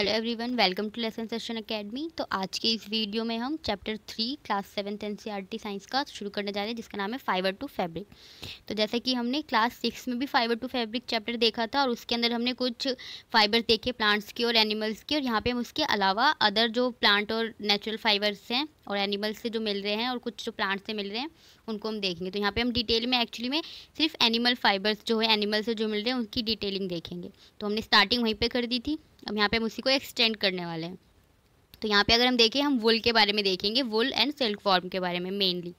hello everyone welcome to lesson session academy तो आज के इस वीडियो में हम chapter three class seventh in science का शुरू करने जा रहे हैं जिसका नाम है फाइबर टू फैब्रिक तो जैसे कि हमने क्लास सिक्स में भी फाइबर टू फैब्रिक चैप्टर देखा था और उसके अंदर हमने कुछ फाइबर देखे प्लांट्स के और एनिमल्स के और यहाँ पर हम उसके अलावा अदर जो प्लांट और नेचुरल फाइबर्स हैं और एनिमल्स से जो मिल रहे हैं और कुछ जो प्लांट्स से मिल रहे हैं उनको हम देखेंगे तो यहाँ पर हम डिटेल में एक्चुअली में सिर्फ एनिमल फाइबर्स जो है एनिमल से जो मिल रहे हैं उनकी डिटेलिंग देखेंगे तो हमने स्टार्टिंग वहीं पर कर दी थी अब यहाँ पे हम उसी को एक्सटेंड करने वाले हैं तो यहाँ पे अगर हम देखें हम वुल के बारे में देखेंगे वुल एंड सिल्क फॉर्म के बारे में मेनली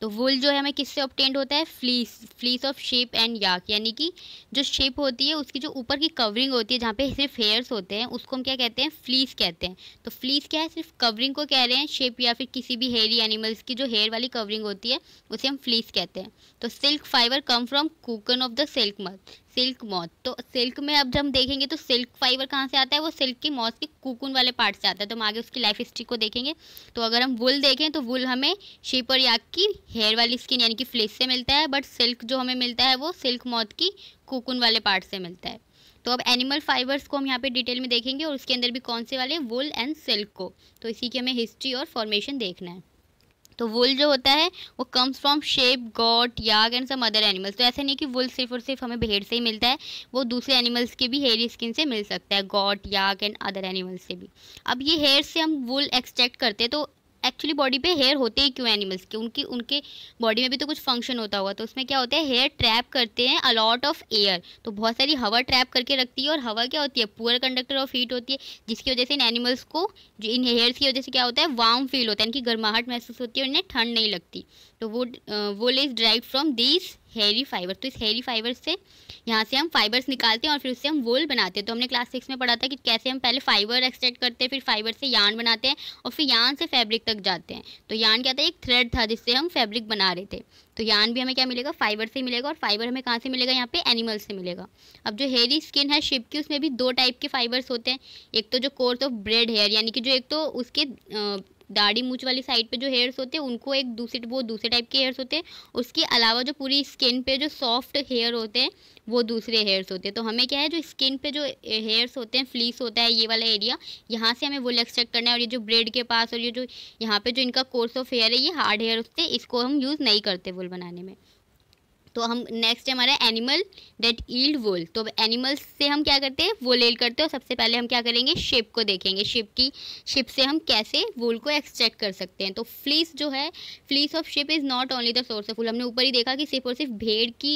तो वुल जो है हमें किससे ऑप्टेंड होता है fleece fleece of sheep and yak यानी कि जो शेप होती है उसकी जो ऊपर की कवरिंग होती है जहाँ पे सिर्फ हेयर्स होते हैं उसको हम क्या कहते हैं फ्लीस कहते हैं तो फ्लीस क्या है सिर्फ कवरिंग को कह रहे हैं शेप या फिर किसी भी हेयरी एनिमल्स की जो हेयर वाली कवरिंग होती है उसे हम फ्लीस कहते हैं तो silk fibre come from cocoon of the silk moth silk moth तो सिल्क में अब जब हम देखेंगे तो सिल्क फाइबर कहाँ से आता है वो सिल्क की मॉथ के कुकुन वाले पार्ट से आता है तो हम आगे उसकी लाइफ हिस्ट्री को देखेंगे तो अगर हम वुल देखें तो वुल हमें शिप और याक की हेयर वाली स्किन यानी कि फ्लेस से मिलता है बट सिल्क जो हमें मिलता है वो सिल्क मॉथ की कुकुन वाले पार्ट से मिलता है तो अब एनिमल फाइबर्स को हम यहाँ पे डिटेल में देखेंगे और उसके अंदर भी कौन से वाले वुल एंड सिल्क को तो इसी की हमें हिस्ट्री और फॉर्मेशन देखना है तो वुल जो होता है वो comes from sheep goat yak and some other animals तो ऐसा नहीं कि वुल सिर्फ और सिर्फ हमें भेड़ से ही मिलता है वो दूसरे एनिमल्स के भी हेयर स्किन से मिल सकता है got yak and other animals से भी अब ये हेयर से हम वुल एक्सट्रैक्ट करते हैं तो एक्चुअली बॉडी पे हेयर होते ही क्यों एनिमल्स के उनकी उनके बॉडी में भी तो कुछ फंक्शन होता होगा तो उसमें क्या होता है हेयर ट्रैप करते हैं अलॉट ऑफ एयर तो बहुत सारी हवा ट्रैप करके रखती है और हवा क्या होती है पुअर कंडक्टर ऑफ हीट होती है जिसकी वजह से इन एनिमल्स को जो इन हेयर्स की वजह से क्या होता है वार्म फील होता है इनकी गर्माहट महसूस होती है और इन्हें ठंड नहीं लगती तो वो वो लेज derived from this hairy fibre तो इस हेरी फाइबर से यहाँ से हम फाइबर्स निकालते हैं और फिर उससे हम वोल बनाते हैं तो हमने क्लास सिक्स में पढ़ा था कि कैसे हम पहले फाइबर एक्सट्रैक्ट करते हैं फिर फाइबर से यान बनाते हैं और फिर यान से फैब्रिक तक जाते हैं तो यान क्या था एक थ्रेड था जिससे हम फैब्रिक बना रहे थे तो यान भी हमें क्या मिलेगा फाइबर से मिलेगा और फाइबर हमें कहाँ से मिलेगा यहाँ पे एनिमल से मिलेगा अब जो हेरी स्किन है शिप की उसमें भी दो टाइप के फाइबर्स होते हैं एक तो जो कोर्स ऑफ ब्रेड हेयर यानी कि जो एक तो उसके दाढ़ी मूछ वाली साइड पे जो हेयर्स होते हैं उनको एक दूसरे वो दूसरे टाइप के हेयर्स होते हैं उसके अलावा जो पूरी स्किन पे जो सॉफ्ट हेयर होते हैं वो दूसरे हेयर्स होते हैं तो हमें क्या है जो स्किन पे जो हेयर्स होते हैं फ्लीस होता है ये वाला एरिया यहाँ से हमें वो एक्सट्रैक्ट करना है और ये जो ब्रेड के पास और ये जो यहाँ पे जो इनका कोर्स ऑफ हेयर है ये हार्ड हेयर होते हैं इसको हम यूज़ नहीं करते वुल बनाने में तो हम नेक्स्ट हमारा एनिमल डेट ईल्ड वोल तो एनिमल्स से हम क्या करते हैं वोल एल करते हैं सबसे पहले हम क्या करेंगे शिप को देखेंगे शिप की शिप से हम कैसे वोल को एक्सट्रैक्ट कर सकते हैं तो फ्लीस जो है fleece of sheep is not only the source of wool हमने ऊपर ही देखा कि सिर्फ और सिर्फ भेड़ की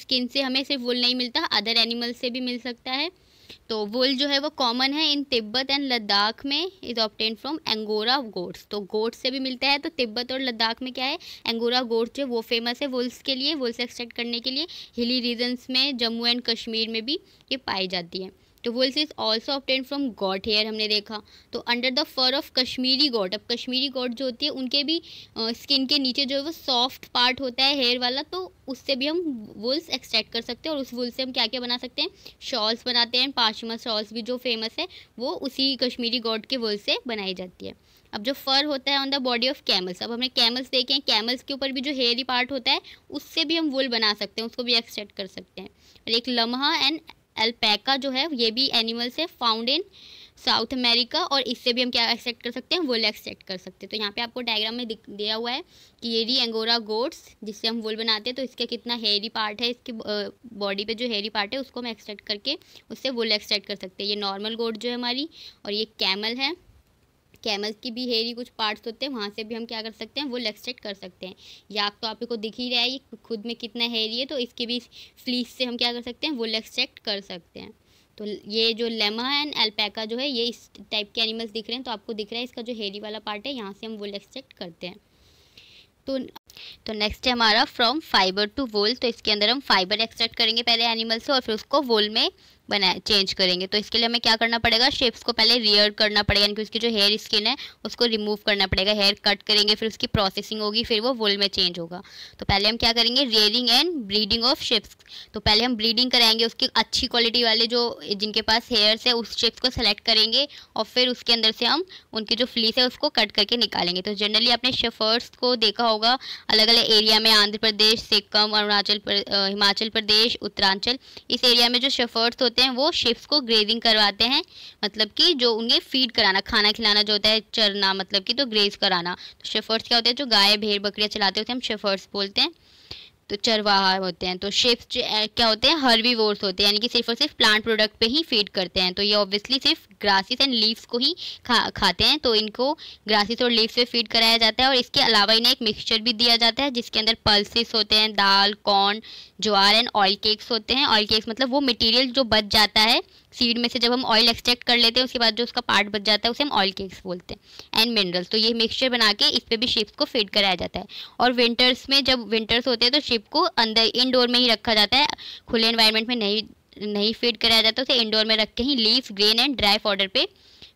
स्किन से हमें सिर्फ वुल नहीं मिलता अदर एनिमल से भी मिल सकता है तो वुल जो है वो कॉमन है इन तिब्बत एंड लद्दाख में is obtained from angora goats तो गोट्स से भी मिलता है तो तिब्बत और लद्दाख में क्या है एंगोरा गोट्स जो वो फेमस है वुल्स के लिए वुल्स एक्सट्रैक्ट करने के लिए हिली रीजन्स में जम्मू एंड कश्मीर में भी ये पाई जाती है तो wools is also obtained from goat hair हमने देखा तो under the fur of Kashmiri goat अब कश्मीरी गॉट जो होती है उनके भी स्किन uh, के नीचे जो है वो सॉफ्ट पार्ट होता है हेयर वाला तो उससे भी हम वुल्स एक्सट्रैक्ट कर सकते हैं और उस वुल से हम क्या क्या बना सकते हैं शॉल्स बनाते हैं पाशमा शॉल्स भी जो फेमस है वो उसी कश्मीरी गॉड के वुल से बनाई जाती है अब जो फर होता है on the body of camels अब हमने कैमल्स देखे हैं कैमल्स के ऊपर भी जो हेयरी पार्ट होता है उससे भी हम वुल बना सकते हैं उसको भी एक्सट्रैक्ट कर सकते हैं और एक लम्हा एंड एल्पैका जो है ये भी एनिमल्स है फाउंड इन साउथ अमेरिका और इससे भी हम क्या एक्सेप्ट कर सकते हैं वुल एक्सेप्ट कर सकते हैं तो यहाँ पे आपको डायग्राम में दिया हुआ है कि ये री एंगोरा गोट्स जिससे हम वुल बनाते हैं तो इसका कितना हेरी पार्ट है इसके बॉडी पे जो हेरी पार्ट है उसको हम एक्सेप्ट करके उससे वुल एक्सेप्ट कर सकते हैं ये नॉर्मल गोट जो है हमारी और ये कैमल है कैमल्स की भी हेयर ही कुछ पार्ट्स होते हैं वहाँ से भी हम क्या कर सकते हैं वो एक्सट्रेक्ट कर सकते हैं या तो आप को दिख ही रहा है ये खुद में कितना हेयर है तो इसके भी फ्लीस से हम क्या कर सकते हैं वो एक्सट्रेक्ट कर सकते हैं तो ये जो लेमा एंड एल्पैका जो है ये इस टाइप के एनिमल्स दिख रहे हैं तो आपको दिख रहा है इसका जो हेरी वाला पार्ट है यहाँ से हम वोल एक्सट्रेक्ट करते हैं तो तो नेक्स्ट है हमारा फ्रॉम फाइबर टू वोल तो इसके अंदर हम फाइबर एक्सट्रैक्ट करेंगे पहले एनिमल से और फिर उसको वोल में बना चेंज करेंगे तो इसके लिए हमें क्या करना पड़ेगा शेप्स को पहले रियर करना पड़ेगा यानी कि उसकी जो हेयर स्किन है उसको रिमूव करना पड़ेगा हेयर कट करेंगे फिर उसकी प्रोसेसिंग होगी फिर वो वुल में चेंज होगा तो पहले हम क्या करेंगे rearing and breeding of sheeps तो पहले हम ब्रीडिंग कराएंगे उसकी अच्छी क्वालिटी वाले जो जिनके पास हेयर्स है उस शेप्स को सेलेक्ट करेंगे और फिर उसके अंदर से हम उनकी जो फ्लीस है उसको कट करके निकालेंगे तो जनरली आपने शेफर्स को देखा होगा अलग अलग एरिया में आंध्र प्रदेश सिक्किम अरुणाचल हिमाचल प्रदेश उत्तरांचल इस एरिया में जो शेफर्स होते हैं वो शिफ्ट को ग्रेजिंग करवाते हैं मतलब कि जो उन्हें फीड कराना खाना खिलाना जो होता है चरना मतलब कि तो ग्रेज कराना तो शेफर्स क्या होते हैं जो गाय भेड़ बकरियाँ चलाते होते हैं हम शेफर्स बोलते हैं तो चरवाहा होते हैं तो शेप्स क्या होते हैं वोर्स होते हैं यानी कि सिर्फ और सिर्फ प्लांट प्रोडक्ट पे ही फीड करते हैं तो ये ऑब्वियसली सिर्फ ग्रासेस एंड लीव्स को ही खा खाते हैं तो इनको ग्रासेस और लीव्स पे फीड कराया जाता है और इसके अलावा इन्हें एक मिक्सचर भी दिया जाता है जिसके अंदर पल्सिस होते हैं dal corn jowar and oil cakes होते हैं ऑयल केक्स मतलब वो मटीरियल जो बच जाता है सीड में से जब हम ऑयल एक्सट्रैक्ट कर लेते हैं उसके बाद जो उसका पार्ट बच जाता है उसे हम ऑयल केक्स बोलते हैं एंड मिनरल्स तो ये मिक्सचर बना के इस पर भी शिप्स को फीड कराया जाता है और विंटर्स में जब विंटर्स होते हैं तो शिप को अंदर इनडोर में ही रखा जाता है खुले इन्वायरमेंट में नहीं नहीं फीड कराया जाता उसे इंडोर में रख के ही leaves grain and dry fodder पर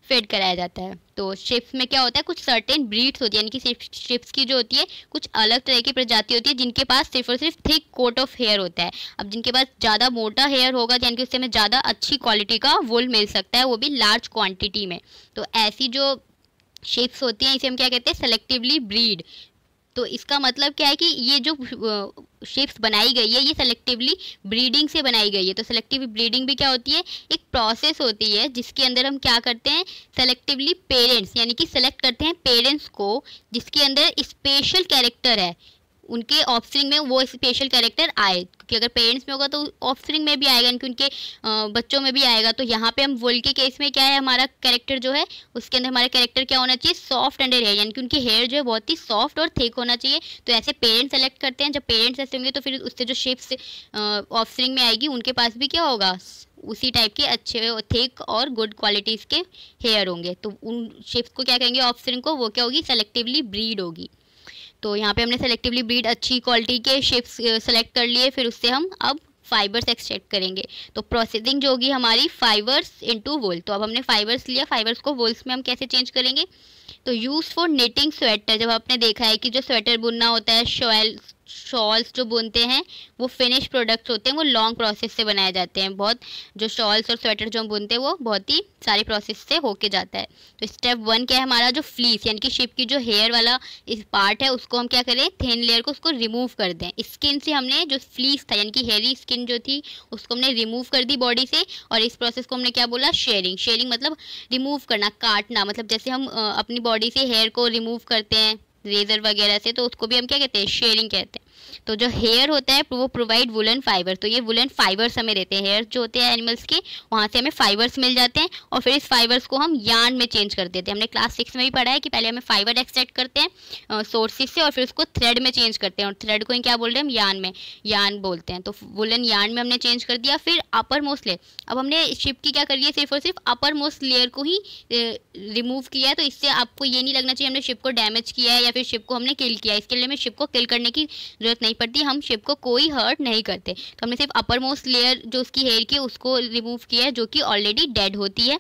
फीड कराया जाता है तो शिप्स में क्या होता है कुछ सर्टेन ब्रीड्स होती है यानी कि शिप्स की जो होती है कुछ अलग तरह की प्रजाति होती है जिनके पास सिर्फ और सिर्फ थिक कोट ऑफ हेयर होता है अब जिनके पास ज़्यादा मोटा हेयर होगा यानी कि उससे हमें ज़्यादा अच्छी क्वालिटी का वुल मिल सकता है वो भी लार्ज क्वान्टिटी में तो ऐसी जो शेप्स होती हैं इसे हम क्या कहते हैं सेलेक्टिवली ब्रीड तो इसका मतलब क्या है कि ये जो शेप्स बनाई गई है ये सेलेक्टिवली ब्रीडिंग से बनाई गई है तो सेलेक्टिव ब्रीडिंग भी क्या होती है एक प्रोसेस होती है जिसके अंदर हम क्या करते हैं सेलेक्टिवली पेरेंट्स यानी कि सेलेक्ट करते हैं पेरेंट्स को जिसके अंदर स्पेशल कैरेक्टर है उनके ऑफस्प्रिंग में वो स्पेशल कैरेक्टर आए क्योंकि अगर पेरेंट्स में होगा तो ऑफस्प्रिंग में भी आएगा इनके उनके बच्चों में भी आएगा तो यहाँ पे हम वुल के केस में क्या है हमारा कैरेक्टर जो है उसके अंदर हमारा कैरेक्टर क्या होना चाहिए सॉफ्ट अंडर हेयर यानी कि उनके हेयर जो है बहुत ही सॉफ्ट और थिक होना चाहिए तो ऐसे पेरेंट्स सेलेक्ट करते हैं जब पेरेंट्स ऐसे होंगे तो फिर उससे जो शेप्स ऑफस्प्रिंग में आएगी उनके पास भी क्या होगा उसी टाइप के अच्छे थिक और गुड क्वालिटीज़ के हेयर होंगे तो उन शेप्स को क्या कहेंगे ऑफस्प्रिंग को वो क्या होगी सेलेक्टिवली ब्रीड होगी तो यहाँ पे हमने सेलेक्टिवली ब्रीड अच्छी क्वालिटी के शिप्स सेलेक्ट कर लिए फिर उससे हम अब फाइबर्स एक्सट्रैक्ट करेंगे तो प्रोसेसिंग जो होगी हमारी फाइबर्स इनटू वोल तो अब हमने फाइबर्स लिया फाइबर्स को वोल्स में हम कैसे चेंज करेंगे तो यूज़ फॉर नेटिंग स्वेटर जब आपने देखा है कि जो स्वेटर बुनना होता है शॉल शॉल्स जो बुनते हैं वो फिनिश प्रोडक्ट्स होते हैं वो लॉन्ग प्रोसेस से बनाए जाते हैं बहुत जो शॉल्स और स्वेटर जो हम बुनते हैं वो बहुत ही सारी प्रोसेस से होके जाता है तो स्टेप वन क्या है हमारा जो फ्लीस यानी कि शिप की जो हेयर वाला इस पार्ट है उसको हम क्या करें थिन लेयर को उसको रिमूव कर दें स्किन से हमने जो फ्लीस था यानी कि हेयरी स्किन जो थी उसको हमने रिमूव कर दी बॉडी से और इस प्रोसेस को हमने क्या बोला शेयरिंग शेयरिंग मतलब रिमूव करना काटना मतलब जैसे हम अपनी बॉडी से हेयर को रिमूव करते हैं रेजर वगैरह से तो उसको भी हम क्या कहते हैं शेयरिंग कहते हैं तो जो हेयर होता है वो प्रोवाइड वुलन फाइबर तो ये वुलन फाइबर्स हमें देते हैं हेयर जो होते हैं एनिमल्स के वहाँ से हमें फाइबर्स मिल जाते हैं और फिर इस फाइबर्स को हम यान में चेंज कर देते हैं हमने क्लास सिक्स में भी पढ़ा है कि पहले हमें फाइबर एक्सट्रैक्ट करते हैं सोर्सेज से और फिर उसको थ्रेड में चेंज करते हैं और थ्रेड को क्या बोल रहे हैं हम यान में यान बोलते हैं तो वुलन यान में हमने चेंज कर दिया फिर अपर मोस्ट लेयर अब हमने शिप की क्या कर लिया सिर्फ और सिर्फ अपर मोस्ट लेयर को ही रिमूव किया है तो इससे आपको ये नहीं लगना चाहिए हमने शिप को डैमेज किया है या फिर शिप को हमने किल किया इसके लिए हमें शिप को किल करने की जरूरत नहीं पड़ती हम शिप को कोई हर्ट नहीं करते तो हमने सिर्फ अपर मोस्ट लेयर जो उसकी हेयर की उसको रिमूव किया है जो कि ऑलरेडी डेड होती है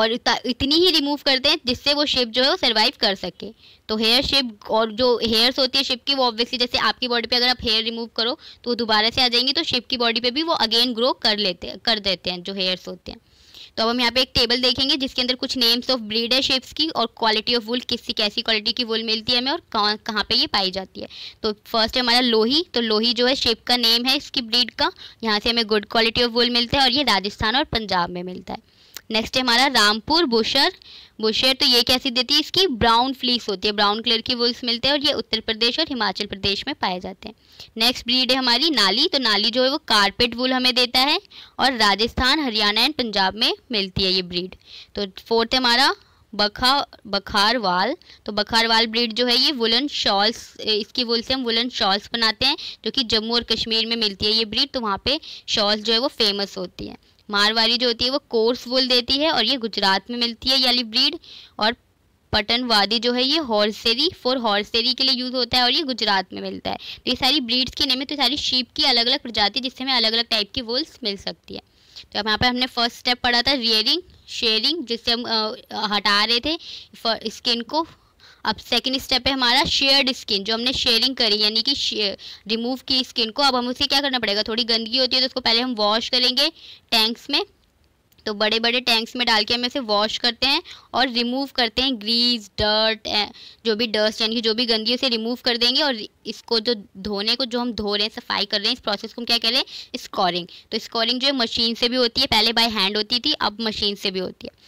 और इतनी ही रिमूव करते हैं जिससे वो शिप जो है वो सर्वाइव कर सके तो हेयर शिप और जो हेयर्स होती है शिप की वो ऑब्वियसली जैसे आपकी बॉडी पे अगर आप हेयर रिमूव करो तो दोबारा से आ जाएंगी तो शिप की बॉडी पे भी वो अगेन ग्रो कर लेते कर देते हैं जो हेयर्स होते हैं तो अब हम यहाँ पे एक टेबल देखेंगे जिसके अंदर कुछ नेम्स ऑफ ब्रीड है शेप्स की और क्वालिटी ऑफ वुल किस कैसी क्वालिटी की वुल मिलती है हमें और कहाँ कहाँ पे ये पाई जाती है तो फर्स्ट है हमारा लोही तो लोही जो है शेप का नेम है इसकी ब्रीड का यहाँ से हमें गुड क्वालिटी ऑफ वुल मिलता है और ये राजस्थान और पंजाब में मिलता है नेक्स्ट है हमारा रामपुर बुशर बुशर तो ये कैसी देती है इसकी ब्राउन फ्लीस होती है ब्राउन कलर की वुल्स मिलते हैं और ये उत्तर प्रदेश और हिमाचल प्रदेश में पाए जाते हैं नेक्स्ट ब्रीड है हमारी नाली तो नाली जो है वो कारपेट वुल हमें देता है और राजस्थान हरियाणा एंड पंजाब में मिलती है ये ब्रीड तो फोर्थ है हमारा बखा बखारवाल तो बखारवाल ब्रीड जो है ये वुलन शॉल्स इसकी वुल से हम वुलन शॉल्स बनाते हैं जो कि जम्मू और कश्मीर में मिलती है ये ब्रीड तो वहाँ पे शॉल्स जो है वो फेमस होती है मारवाड़ी जो होती है वो कोर्स वुल देती है और ये गुजरात में मिलती है याली ब्रीड और पटनवादी जो है ये हॉर्सेरी फॉर हॉर्सेरी के लिए यूज़ होता है और ये गुजरात में मिलता है तो ये सारी ब्रीड्स के नेम है तो सारी शीप की अलग अलग प्रजाति जिससे हमें अलग अलग टाइप की वुल्स मिल सकती है तो अब यहाँ पर हमने फर्स्ट स्टेप पढ़ा था रियरिंग शेयरिंग जिससे हम हटा रहे थे स्किन को अब सेकेंड स्टेप है हमारा शेयर्ड स्किन जो हमने शेयरिंग करी यानी कि रिमूव की स्किन को अब हम उसे क्या करना पड़ेगा थोड़ी गंदगी होती है तो उसको पहले हम वॉश करेंगे टैंक्स में तो बड़े बड़े टैंक्स में डाल के हम इसे वॉश करते हैं और रिमूव करते हैं ग्रीस डर्ट जो भी डस्ट यानी कि जो भी गंदगी उसे रिमूव कर देंगे और इसको जो धोने को जो हम धो रहे हैं सफाई कर रहे हैं इस प्रोसेस को हम क्या कह रहे हैं स्कोरिंग तो स्कोरिंग जो है मशीन से भी होती है पहले बाय हैंड होती थी अब मशीन से भी होती है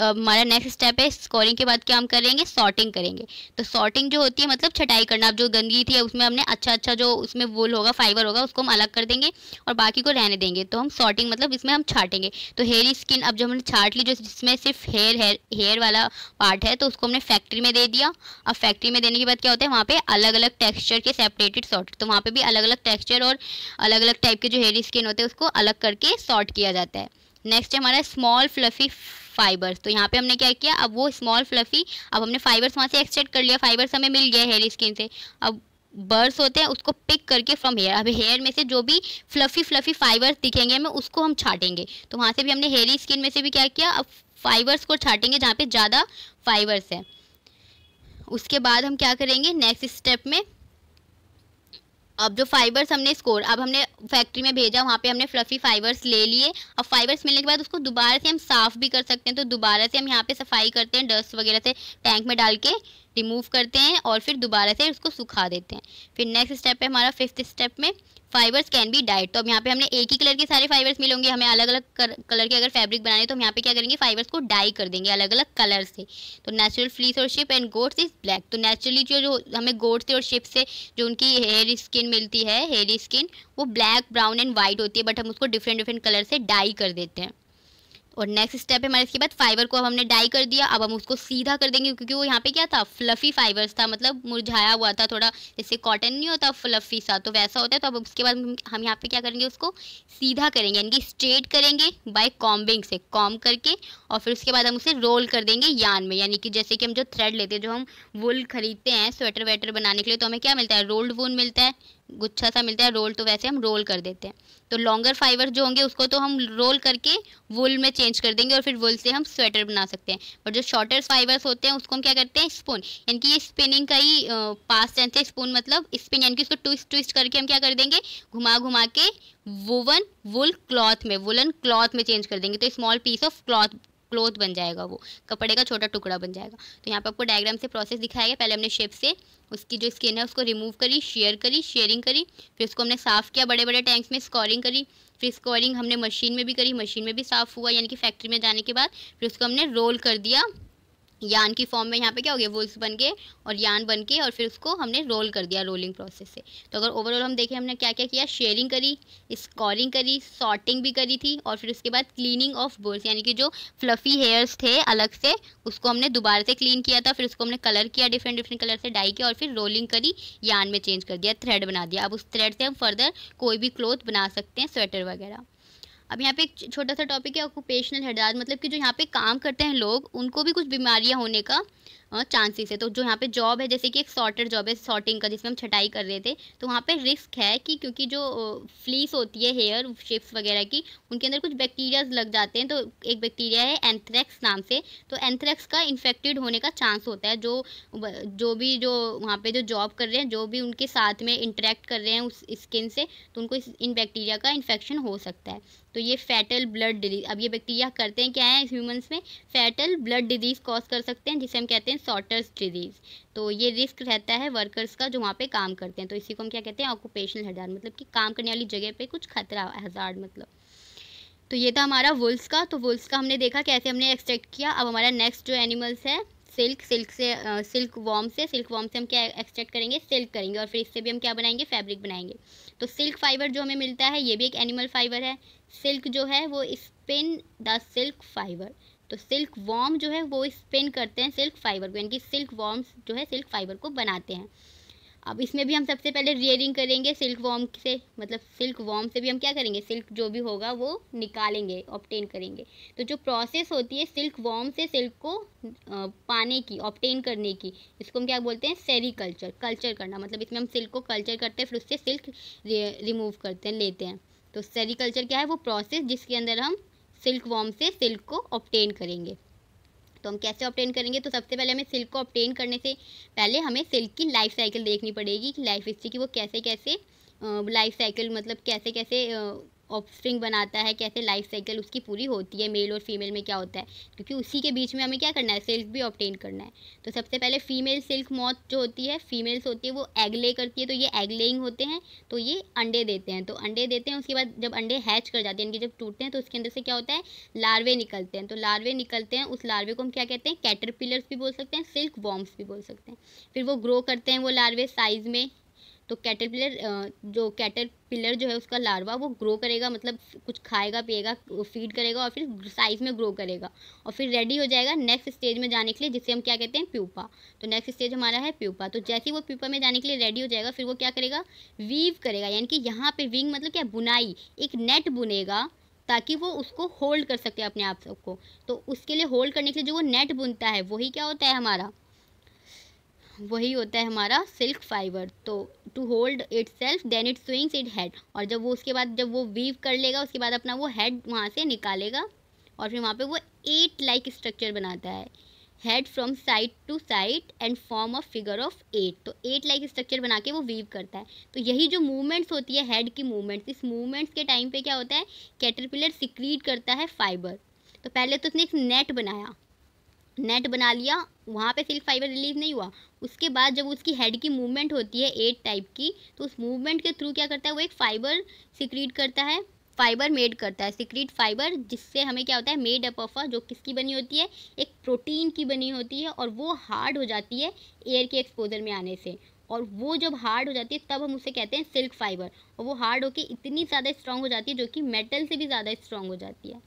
हमारा नेक्स्ट स्टेप है स्कोरिंग के बाद क्या हम करेंगे सॉर्टिंग करेंगे तो सॉर्टिंग जो होती है मतलब छटाई करना अब जो गंदगी थी उसमें हमने अच्छा अच्छा जो उसमें वूल होगा फाइबर होगा उसको हम अलग कर देंगे और बाकी को रहने देंगे तो हम सॉर्टिंग मतलब इसमें हम छाटेंगे तो हेरी स्किन अब जो हमने छाट ली जो जिसमें सिर्फ हेयर हेयर हेयर वाला पार्ट है तो उसको हमने फैक्ट्री में दे दिया अब फैक्ट्री में देने के बाद क्या होता है वहाँ पे अलग अलग टेक्सचर के सेपरेटेड सॉर्ट तो वहाँ पे भी अलग अलग टेक्सचर और अलग अलग टाइप के जो हेयर स्किन होते हैं उसको अलग करके सॉर्ट किया जाता है नेक्स्ट है हमारा स्मॉल फ्लफी फाइबर्स तो यहाँ पे हमने क्या किया अब वो स्मॉल फ्लफी अब हमने फाइबर्स वहाँ से एक्सट्रैक्ट कर लिया फाइबर्स हमें मिल गया हेयर स्किन से अब बर्स होते हैं उसको पिक करके फ्रॉम हेयर अब हेयर में से जो भी फ्लफी फ्लफी फाइबर्स दिखेंगे हमें उसको हम छाटेंगे तो वहाँ से भी हमने हेयरी स्किन में से भी क्या किया अब फाइबर्स को छाटेंगे जहाँ पे ज़्यादा फाइबर्स हैं उसके बाद हम क्या करेंगे नेक्स्ट स्टेप में अब जो फाइबर्स हमने स्कोर अब हमने फैक्ट्री में भेजा वहाँ पे हमने फ्लफी फाइबर्स ले लिए अब फाइबर्स मिलने के बाद उसको दोबारा से हम साफ़ भी कर सकते हैं तो दोबारा से हम यहाँ पे सफाई करते हैं डस्ट वगैरह से टैंक में डाल के रिमूव करते हैं और फिर दोबारा से उसको सुखा देते हैं फिर नेक्स्ट स्टेप है हमारा फिफ्थ स्टेप में फाइबर्स कैन बी डाइट तो अब यहाँ पे हमने एक ही कलर के सारे फाइबर्स मिलेंगे हमें अलग अलग कलर के अगर फैब्रिक बनाने तो हम यहाँ पे क्या करेंगे फाइबर्स को डाई कर देंगे अलग अलग कलर से तो नेचुरल फ्लीस और sheep and goats is black तो नेचुरली जो जो हमें गोड से और शिप से जो उनकी हेयर स्किन मिलती है हेयर स्किन वो ब्लैक ब्राउन एंड वाइट होती है बट हम उसको डिफरेंट डिफरेंट कलर से डाई कर देते हैं और नेक्स्ट स्टेप है हमारे इसके बाद फाइबर को अब हमने डाई कर दिया अब हम उसको सीधा कर देंगे क्योंकि वो यहाँ पे क्या था फ्लफी फाइबर्स था मतलब मुरझाया हुआ था थोड़ा जैसे कॉटन नहीं होता फ्लफी सा तो वैसा होता है तो अब उसके बाद हम यहाँ पे क्या करेंगे उसको सीधा करेंगे यानी कि स्ट्रेट करेंगे बाय कॉम्बिंग से कॉम करके और फिर उसके बाद हम उसे रोल कर देंगे यान में यानी कि जैसे कि हम जो थ्रेड लेते हैं जो हम वुल खरीदते हैं स्वेटर वेटर बनाने के लिए तो हमें क्या मिलता है रोल्ड वून मिलता है गुच्छा सा मिलता है रोल तो वैसे हम रोल कर देते हैं तो लॉन्गर फाइबर जो होंगे उसको तो हम रोल करके वुल में चेंज कर देंगे और फिर वुल से हम स्वेटर बना सकते हैं पर जो शॉर्टर फाइबर्स होते हैं उसको हम क्या करते हैं स्पून यानी कि ये स्पिनिंग का ही पास टेंस है स्पून मतलब स्पिन यानी कि उसको ट्विस्ट ट्विस्ट करके हम क्या कर देंगे घुमा घुमा के वुवन वुल क्लॉथ में वुलन क्लॉथ में चेंज कर देंगे तो small piece of cloth cloth बन जाएगा वो कपड़े का छोटा टुकड़ा बन जाएगा तो यहाँ पर आपको डायग्राम से प्रोसेस दिखाया गया पहले हमने शेप से उसकी जो स्किन है उसको रिमूव करी शेयर करी शेयरिंग करी फिर उसको हमने साफ़ किया बड़े बड़े टैंक्स में स्कोरिंग करी फिर स्कोरिंग हमने मशीन में भी करी मशीन में भी साफ़ हुआ यानी कि फैक्ट्री में जाने के बाद फिर उसको हमने रोल कर दिया यान की फॉर्म में यहाँ पे क्या हो गया वुल्स बन गए और यान बन के और फिर उसको हमने रोल कर दिया रोलिंग प्रोसेस से तो अगर ओवरऑल हम देखें हमने क्या क्या किया शेयरिंग करी स्कॉरिंग करी सॉर्टिंग भी करी थी और फिर उसके बाद क्लीनिंग ऑफ बोल्स यानी कि जो फ्लफ़ी हेयर्स थे अलग से उसको हमने दोबारा से क्लीन किया था फिर उसको हमने कलर किया डिफरेंट डिफरेंट कलर से डाई किया और फिर रोलिंग करी यान में चेंज कर दिया थ्रेड बना दिया अब उस थ्रेड से हम फर्दर कोई भी क्लोथ बना सकते हैं स्वेटर वगैरह अब यहाँ पे एक छोटा सा टॉपिक है ऑक्यूपेशनल हेरास मतलब कि जो यहाँ पे काम करते हैं लोग उनको भी कुछ बीमारियाँ होने का चांसेस है तो जो यहाँ पे जॉब है जैसे कि एक सॉर्टेड जॉब है सॉर्टिंग का जिसमें हम छटाई कर रहे थे तो वहाँ पे रिस्क है कि क्योंकि जो फ्लीस होती है हेयर शेप्स वगैरह की उनके अंदर कुछ बैक्टीरियाज लग जाते हैं तो एक बैक्टीरिया है एंथ्रैक्स नाम से तो एंथ्रैक्स का इन्फेक्टेड होने का चांस होता है जो जो भी जो वहाँ पर जो जॉब कर रहे हैं जो भी उनके साथ में इंटरेक्ट कर रहे हैं उस स्किन से तो उनको इस इन बैक्टीरिया का इन्फेक्शन हो सकता है तो ये फैटल ब्लड डिजीज अब ये बैक्टीरिया करते हैं क्या है ह्यूमंस में फैटल ब्लड डिजीज़ कॉज कर सकते हैं जिसे हम कहते हैं सॉटर्स डिजीज़ तो ये रिस्क रहता है वर्कर्स का जो वहाँ पे काम करते हैं तो इसी को हम क्या कहते हैं ऑक्यूपेशनल हजार मतलब कि काम करने वाली जगह पे कुछ खतरा हजार मतलब तो ये था हमारा वुल्स का तो वुल्स का हमने देखा कैसे हमने एक्सट्रैक्ट किया अब हमारा नेक्स्ट जो एनिमल्स है सिल्क सिल्क से सिल्क वॉम से सिल्क वॉम से हम क्या एक्सट्रैक्ट करेंगे सिल्क करेंगे और फिर इससे भी हम क्या बनाएंगे फैब्रिक बनाएंगे तो सिल्क फाइबर जो हमें मिलता है ये भी एक एनिमल फाइबर है सिल्क जो है वो स्पिन द सिल्क फाइबर तो सिल्क वॉम जो है वो स्पिन करते हैं सिल्क फाइबर को यानी कि सिल्क वॉम्स जो है सिल्क फाइबर को बनाते हैं अब इसमें भी हम सबसे पहले रियरिंग करेंगे सिल्क वॉम से मतलब सिल्क वॉम से भी हम क्या करेंगे सिल्क जो भी होगा वो निकालेंगे ऑप्टेन करेंगे तो जो प्रोसेस होती है सिल्क वॉम से सिल्क को पाने की ऑप्टेन करने की इसको हम क्या बोलते हैं सेरी कल्चर कल्चर करना मतलब इसमें हम सिल्क को कल्चर करते हैं फिर उससे सिल्क रिमूव करते हैं लेते हैं तो सेरी क्या है वो प्रोसेस जिसके अंदर हम सिल्क वॉम से सिल्क को ऑप्टेन करेंगे तो हम कैसे ऑप्टेन करेंगे तो सबसे पहले हमें सिल्क को ऑप्टेन करने से पहले हमें सिल्क की लाइफ साइकिल देखनी पड़ेगी कि लाइफ हिस्ट्री की वो कैसे कैसे लाइफ साइकिल मतलब कैसे कैसे ऑफस्प्रिंग बनाता है कैसे लाइफ साइकिल उसकी पूरी होती है मेल और फीमेल में क्या होता है क्योंकि उसी के बीच में हमें क्या करना है सिल्क भी ऑप्टेन करना है तो सबसे पहले फीमेल सिल्क मॉथ जो होती है फीमेल्स होती है वो एग ले करती है तो ये एग लेइंग होते हैं तो ये अंडे देते हैं तो अंडे देते हैं उसके बाद जब अंडे हैच कर जाते हैं इनके जब टूटते हैं तो उसके अंदर से क्या होता है लार्वे निकलते हैं तो लार्वे निकलते हैं उस लार्वे को हम क्या कहते हैं कैटरपिलर्स भी बोल सकते हैं सिल्क वॉम्स भी बोल सकते हैं फिर वो ग्रो करते हैं वो लार्वे साइज़ में तो कैटरपिलर पिलर जो कैटरपिलर पिलर जो है उसका लार्वा वो ग्रो करेगा मतलब कुछ खाएगा पिएगा फीड करेगा और फिर साइज़ में ग्रो करेगा और फिर रेडी हो जाएगा नेक्स्ट स्टेज में जाने के लिए जिसे हम क्या कहते हैं प्यूपा तो नेक्स्ट स्टेज हमारा है प्यूपा तो जैसे ही वो प्यूपा में जाने के लिए रेडी हो जाएगा फिर वो क्या करेगा वीव करेगा यानी कि यहाँ पर विंग मतलब क्या बुनाई एक नेट बुनेगा ताकि वो उसको होल्ड कर सके अपने आप सबको तो उसके लिए होल्ड करने के लिए जो वो नेट बुनता है वही क्या होता है हमारा वही होता है हमारा सिल्क फाइबर तो to hold itself then it swings it head और जब वो उसके बाद जब वो वीव कर लेगा उसके बाद अपना वो हेड वहाँ से निकालेगा और फिर वहाँ पे वो एट लाइक स्ट्रक्चर बनाता है head from side to side and form of figure of eight तो एट लाइक स्ट्रक्चर बना के वो वीव करता है तो यही जो मूवमेंट्स होती है हेड की मूवमेंट्स इस मूवमेंट्स के टाइम पे क्या होता है कैटरपिलर सिक्रीट करता है फाइबर तो पहले तो उसने एक नेट बनाया नेट बना लिया वहाँ पे सिल्क फाइबर रिलीज़ नहीं हुआ उसके बाद जब उसकी हेड की मूवमेंट होती है एट टाइप की तो उस मूवमेंट के थ्रू क्या करता है वो एक फाइबर सिक्रीट करता है फाइबर मेड करता है सिक्रीट फाइबर जिससे हमें क्या होता है मेड अप ऑफ जो किसकी बनी होती है एक प्रोटीन की बनी होती है और वो हार्ड हो जाती है एयर के एक्सपोजर में आने से और वो जब हार्ड हो जाती है तब हम उसे कहते हैं सिल्क फाइबर और वो हार्ड होके इतनी ज़्यादा स्ट्रांग हो जाती है जो कि मेटल से भी ज़्यादा स्ट्रॉन्ग हो जाती है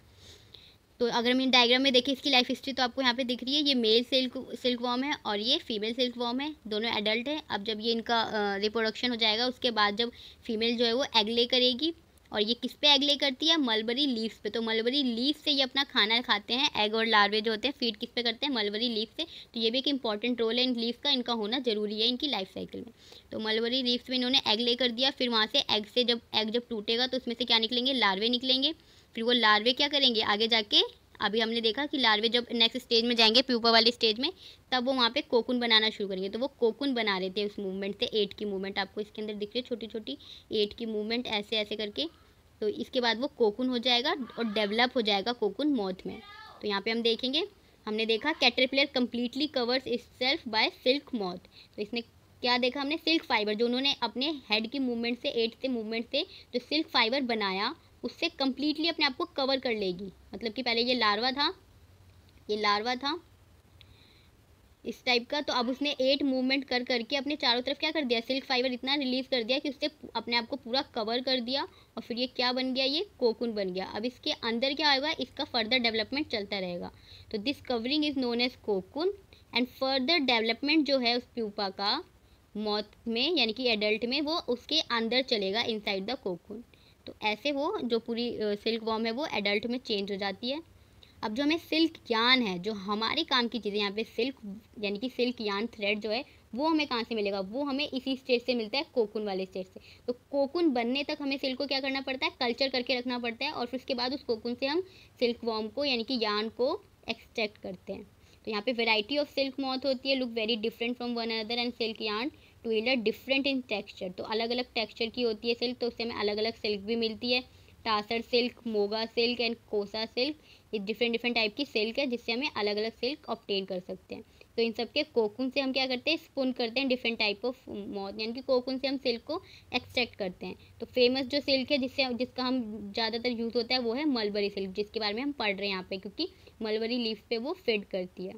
तो अगर हम इन डायग्राम में देखें इसकी लाइफ हिस्ट्री तो आपको यहाँ पे दिख रही है ये मेल सिल्क सिल्क वॉम है और ये फीमेल सिल्क वॉम है दोनों एडल्ट हैं अब जब ये इनका रिप्रोडक्शन हो जाएगा उसके बाद जब फीमेल जो है वो एग ले करेगी और ये किस पे एग ले करती है मलबरी लीव्स पे तो मलबरी लीव से ये अपना खाना खाते हैं एग और लार्वे जो होते हैं फीड किस पे करते हैं मलबरी लीव से तो ये भी एक इंपॉर्टेंट रोल है इन लीव का इनका होना ज़रूरी है इनकी लाइफ साइकिल में तो मलबरी लीव्स में इन्होंने एग ले कर दिया फिर वहाँ से एग से जब एग जब टूटेगा तो उसमें से क्या निकलेंगे लार्वे निकलेंगे फिर वो लार्वे क्या करेंगे आगे जाके अभी हमने देखा कि लार्वे जब नेक्स्ट स्टेज में जाएंगे प्यूपा वाले स्टेज में तब वो वहाँ पे कोकुन बनाना शुरू करेंगे तो वो कोकुन बना रहे थे उस मूवमेंट से एट की मूवमेंट आपको इसके अंदर दिख रही है छोटी छोटी एट की मूवमेंट ऐसे ऐसे करके तो इसके बाद वो कोकुन हो जाएगा और डेवलप हो जाएगा कोकुन मौत में तो यहाँ पे हम देखेंगे हमने देखा प्लेयर completely covers itself by silk moth तो इसने क्या देखा हमने सिल्क फाइबर जो उन्होंने अपने हेड की मूवमेंट से एट से मूवमेंट से जो सिल्क फाइबर बनाया उससे कम्प्लीटली अपने आप को कवर कर लेगी मतलब कि पहले ये लार्वा था ये लार्वा था इस टाइप का तो अब उसने एट मूवमेंट कर करके अपने चारों तरफ क्या कर दिया सिल्क फाइबर इतना रिलीज कर दिया कि उससे अपने आप को पूरा कवर कर दिया और फिर ये क्या बन गया ये कोकुन बन गया अब इसके अंदर क्या होगा इसका फर्दर डेवलपमेंट चलता रहेगा तो this covering is known as cocoon and further development जो है उस प्यूपा का मौत में यानी कि एडल्ट में वो उसके अंदर चलेगा इनसाइड द कोकुन तो ऐसे वो जो पूरी सिल्क वॉर्म है वो एडल्ट में चेंज हो जाती है अब जो हमें सिल्क यान है जो हमारे काम की चीज़ें यहाँ पे सिल्क यानी कि सिल्क यान थ्रेड जो है वो हमें कहाँ से मिलेगा वो हमें इसी स्टेज से मिलता है कोकुन वाले स्टेज से तो कोकुन बनने तक हमें सिल्क को क्या करना पड़ता है कल्चर करके रखना पड़ता है और फिर उसके बाद उस कोकुन से हम सिल्क वॉर्म को यानी कि यान को एक्सट्रैक्ट करते हैं तो यहाँ पे वेराइटी ऑफ सिल्क मॉथ होती है look very different from one another and silk yarn ट्वेलर डिफरेंट इन टेक्सचर तो अलग अलग टेक्सचर की होती है सिल्क तो उससे हमें अलग अलग सिल्क भी मिलती है tussar silk muga silk and kosa silk ये डिफरेंट डिफरेंट टाइप की सिल्क है जिससे हमें अलग अलग सिल्क ऑप्टेन कर सकते हैं तो इन सब के कोकुन से हम क्या करते हैं स्पुन करते हैं डिफरेंट टाइप ऑफ मॉथ यानी कि कोकुन से हम सिल्क को एक्सट्रैक्ट करते हैं तो फेमस जो सिल्क है जिससे जिसका हम ज़्यादातर यूज़ होता है वो है मलबरी सिल्क जिसके बारे में हम पढ़ रहे हैं यहाँ पे क्योंकि मलबरी लीफ पे वो फिट करती है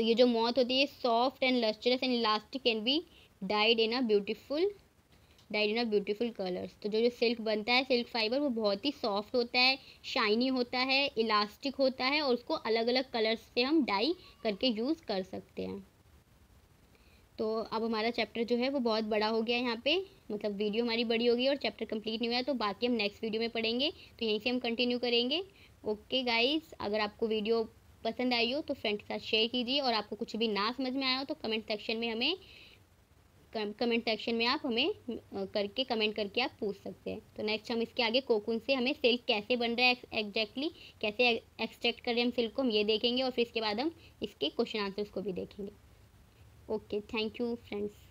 तो ये जो मौत होती है soft and lustrous and elastic can be dyed in a beautiful dyed in a beautiful colours तो जो जो सिल्क बनता है सिल्क फाइबर वो बहुत ही सॉफ्ट होता है शाइनी होता है इलास्टिक होता है और उसको अलग अलग कलर्स से हम डाई करके यूज़ कर सकते हैं तो अब हमारा चैप्टर जो है वो बहुत बड़ा हो गया है यहाँ पे मतलब वीडियो हमारी बड़ी हो गई और चैप्टर कंप्लीट नहीं हुआ तो बाकी हम नेक्स्ट वीडियो में पढ़ेंगे तो यहीं से हम कंटिन्यू करेंगे ओके गाइस अगर आपको वीडियो पसंद आई हो तो फ्रेंड के साथ शेयर कीजिए और आपको कुछ भी ना समझ में आया हो तो कमेंट सेक्शन में हमें कमेंट सेक्शन में आप हमें करके कमेंट करके आप पूछ सकते हैं तो नेक्स्ट हम इसके आगे कोकुन से हमें सिल्क कैसे बन रहा है एग्जैक्टली कैसे एक्सट्रैक्ट कर रहे हैं हम सिल्क को हम ये देखेंगे और फिर इसके बाद हम इसके क्वेश्चन आंसर्स को भी देखेंगे ओके थैंक यू फ्रेंड्स